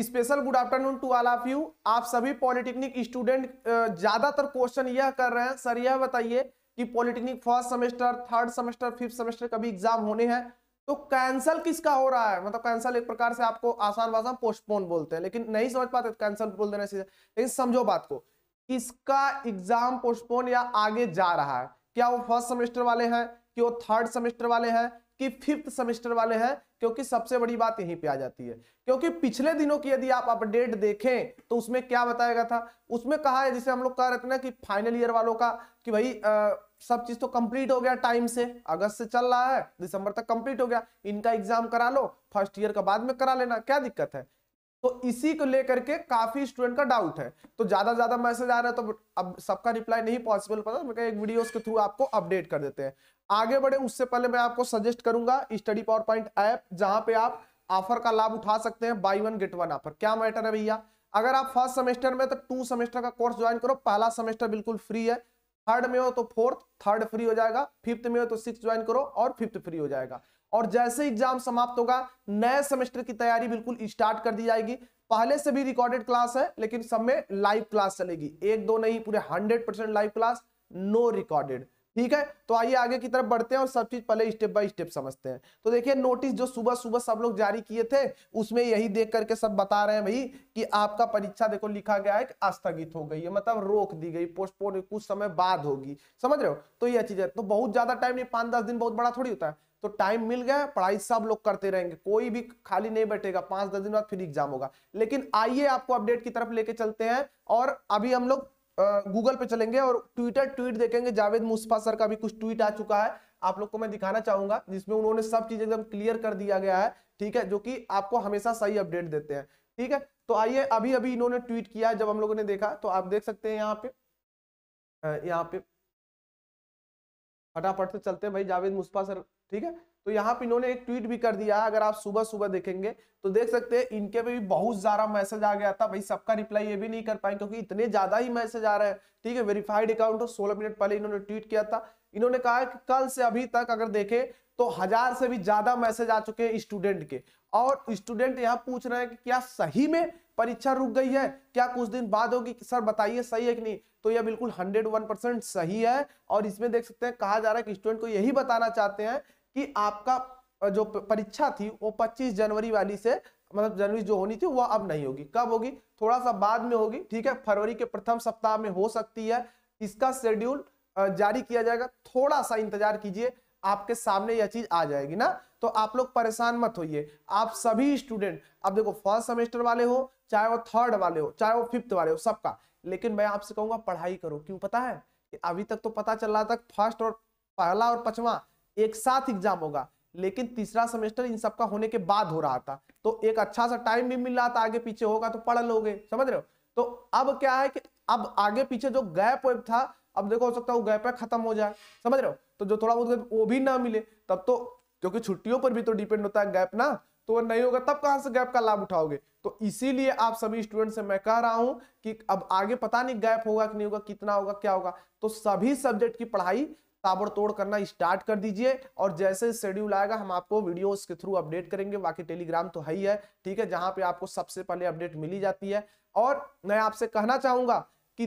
special good afternoon to all of you आप सभी polytechnic student ज्यादातर क्वेश्चन यह कर रहे हैं सर यह बताइए कि polytechnic first semester third semester fifth semester का भी एग्जाम होने हैं तो कैंसल किसका हो रहा है मतलब कैंसल एक प्रकार से आपको आसान भाषा पोस्टपोन बोलते हैं लेकिन नहीं समझ पाते कैंसल तो बोल देना चाहिए लेकिन समझो बात को किसका एग्जाम पोस्टपोन या आगे जा रहा है क्या वो फर्स्ट सेमेस्टर वाले हैं कि वो थर्ड सेमेस्टर वाले हैं कि फिफ्थ सेमेस्टर वाले हैं क्योंकि सबसे बड़ी बात यहीं पे आ जाती है क्योंकि पिछले दिनों की यदि आप अपडेट देखें तो उसमें क्या बताया गया था उसमें कहा है जिसे हम लोग कह रहे थे ना कि फाइनल ईयर वालों का कि भाई आ, सब चीज तो कंप्लीट हो गया टाइम से अगस्त से चल रहा है दिसंबर तक कंप्लीट हो गया इनका एग्जाम करा लो फर्स्ट ईयर का बाद में करा लेना क्या दिक्कत है तो इसी को लेकर के काफी स्टूडेंट का डाउट है तो ज्यादा ज्यादा मैसेज आ रहा है तो अब सबका रिप्लाई नहीं पॉसिबल पता तो मैं एक वीडियो के थ्रू आपको अपडेट कर देते हैं आगे बढ़े उससे पहले मैं आपको सजेस्ट करूंगा स्टडी पावर पॉइंट ऐप जहां पे आप ऑफर का लाभ उठा सकते हैं buy one get one offer क्या मैटर है भैया अगर आप फर्स्ट सेमेस्टर में तो टू सेमेस्टर का कोर्स ज्वाइन करो पहला सेमेस्टर बिल्कुल फ्री है थर्ड में हो तो फोर्थ थर्ड फ्री हो जाएगा फिफ्थ में हो तो सिक्स ज्वाइन करो और फिफ्थ फ्री हो जाएगा और जैसे एग्जाम समाप्त होगा नए सेमेस्टर की तैयारी बिल्कुल स्टार्ट कर दी जाएगी पहले से भी रिकॉर्डेड क्लास है लेकिन सब में लाइव क्लास चलेगी एक दो नहीं पूरे hundred percent live class no recorded ठीक है तो आइए आगे की तरफ बढ़ते हैं और सब चीज पहले स्टेप बाय स्टेप समझते हैं तो देखिए नोटिस जो सुबह सुबह सब लोग जारी किए थे उसमें यही देख करके सब बता रहे हैं भाई कि आपका परीक्षा देखो लिखा गया है आस्थगित हो गई है मतलब रोक दी गई पोस्टपोन कुछ समय बाद होगी समझ रहे हो तो यह चीज है तो बहुत ज्यादा टाइम नहीं पांच दस दिन बहुत बड़ा थोड़ी होता है तो टाइम मिल गया पढ़ाई सब लोग करते रहेंगे कोई भी खाली नहीं बैठेगा पांच दस दिन बाद फिर एग्जाम होगा लेकिन आइए आपको अपडेट की तरफ लेके चलते हैं और अभी हम लोग गूगल पे चलेंगे और ट्विटर ट्वीट देखेंगे जावेद मुस्फा सर का भी कुछ ट्वीट आ चुका है आप लोग को मैं दिखाना चाहूंगा जिसमें उन्होंने सब चीज एकदम क्लियर कर दिया गया है ठीक है जो कि आपको हमेशा सही अपडेट देते हैं ठीक है तो आइए अभी अभी इन्होंने ट्वीट किया जब हम लोगों ने देखा तो आप देख सकते हैं यहाँ पे यहाँ पे फटाफट से चलते हैं भाई जावेद मुस्पा सर ठीक है तो यहाँ पे इन्होंने एक ट्वीट भी कर दिया है अगर आप सुबह सुबह देखेंगे तो देख सकते हैं इनके पे भी बहुत ज्यादा मैसेज आ गया था भाई सबका रिप्लाई ये भी नहीं कर पाए क्योंकि इतने ज्यादा ही मैसेज आ रहे हैं ठीक है वेरीफाइड अकाउंट तो सोलह मिनट पहले इन्होंने ट्वीट किया था इन्होंने कहा कि कल से अभी तक अगर देखे तो हजार से भी ज्यादा मैसेज आ चुके हैं स्टूडेंट के और स्टूडेंट यहाँ पूछ रहे हैं कि क्या सही में परीक्षा रुक गई है क्या कुछ दिन बाद होगी सर बताइए सही है कि नहीं तो यह बिल्कुल हंड्रेड वन परसेंट सही है और इसमें देख सकते हैं कहा जा रहा है कि स्टूडेंट को यही बताना चाहते हैं कि आपका जो परीक्षा थी वो पच्चीस जनवरी वाली से मतलब जनवरी जो होनी थी वह अब नहीं होगी कब होगी थोड़ा सा बाद में होगी ठीक है फरवरी के प्रथम सप्ताह में हो सकती है इसका शेड्यूल जारी किया जाएगा थोड़ा सा इंतजार कीजिए आपके सामने यह चीज आ जाएगी ना तो आप लोग परेशान मत होइए आप सभी स्टूडेंट अब देखो फर्स्ट सेमेस्टर वाले हो चाहे वो थर्ड वाले हो चाहे वो फिफ्थ वाले हो सबका लेकिन मैं आपसे कहूंगा पढ़ाई करो क्यों पता है कि अभी तक तो पता चल रहा था फर्स्ट और पहला और पचवा एक साथ एग्जाम होगा लेकिन तीसरा सेमेस्टर इन सबका होने के बाद हो रहा था तो एक अच्छा सा टाइम भी मिल रहा था आगे पीछे होगा तो पढ़ लोगे समझ रहे हो तो अब क्या है कि अब आगे पीछे जो गैप वेब था अब देखो हो सकता है वो गैप है खत्म हो जाए समझ रहे हो तो जो थोड़ा बहुत वो भी ना मिले तब तो क्योंकि छुट्टियों पर भी तो डिपेंड होता है गैप ना तो नहीं होगा तब कहां से गैप का लाभ उठाओगे तो इसीलिए आप सभी स्टूडेंट से मैं कह रहा हूं कि अब आगे पता नहीं गैप होगा कि नहीं होगा कितना होगा क्या होगा तो सभी सब्जेक्ट की पढ़ाई ताबड़तोड़ करना स्टार्ट कर दीजिए और जैसे शेड्यूल आएगा हम आपको वीडियो के थ्रू अपडेट करेंगे बाकी टेलीग्राम तो है ही है ठीक है जहां पे आपको सबसे पहले अपडेट मिली जाती है और मैं आपसे कहना चाहूंगा कि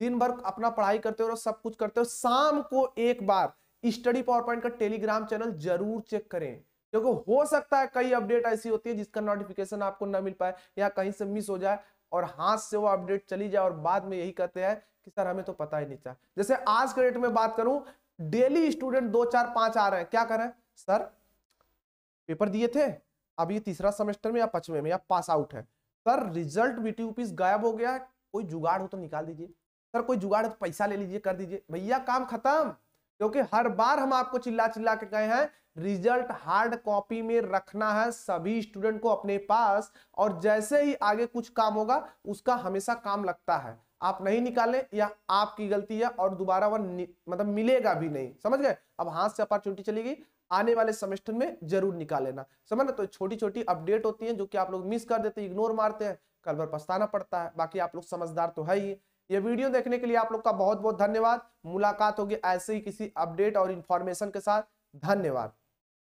दिन भर अपना पढ़ाई करते हो और सब कुछ करते हो शाम को एक बार स्टडी पावर पॉइंट का टेलीग्राम चैनल जरूर चेक करें क्योंकि हो सकता है कई अपडेट ऐसी होती है जिसका नोटिफिकेशन आपको ना मिल पाए या कहीं से मिस हो जाए और हाथ से वो अपडेट चली जाए और बाद में यही कहते हैं कि सर हमें तो पता ही नहीं था जैसे आज के डेट में बात करूं डेली स्टूडेंट दो चार पांच आ रहे हैं क्या कर रहे हैं सर पेपर दिए थे अब ये तीसरा सेमेस्टर में या पचवे में या पास आउट है सर रिजल्ट बीटीयूपीस गायब हो गया कोई जुगाड़ हो तो निकाल दीजिए सर कोई जुगाड़ तो पैसा ले लीजिए कर दीजिए भैया काम खत्म क्योंकि हर बार हम आपको चिल्ला चिल्ला के गए हैं रिजल्ट हार्ड कॉपी में रखना है सभी स्टूडेंट को अपने पास और जैसे ही आगे कुछ काम होगा उसका हमेशा काम लगता है आप नहीं निकालें या आपकी गलती है और दोबारा वह मतलब मिलेगा भी नहीं समझ गए अब हाथ से अपॉर्चुनिटी चली गई आने वाले सेमेस्टर में जरूर निकाल लेना समझ ना तो छोटी छोटी अपडेट होती है जो कि आप लोग मिस कर देते इग्नोर मारते हैं कल भर पछताना पड़ता है बाकी आप लोग समझदार तो है ही ये वीडियो देखने के लिए आप लोग का बहुत बहुत धन्यवाद मुलाकात होगी ऐसे ही किसी अपडेट और इन्फॉर्मेशन के साथ धन्यवाद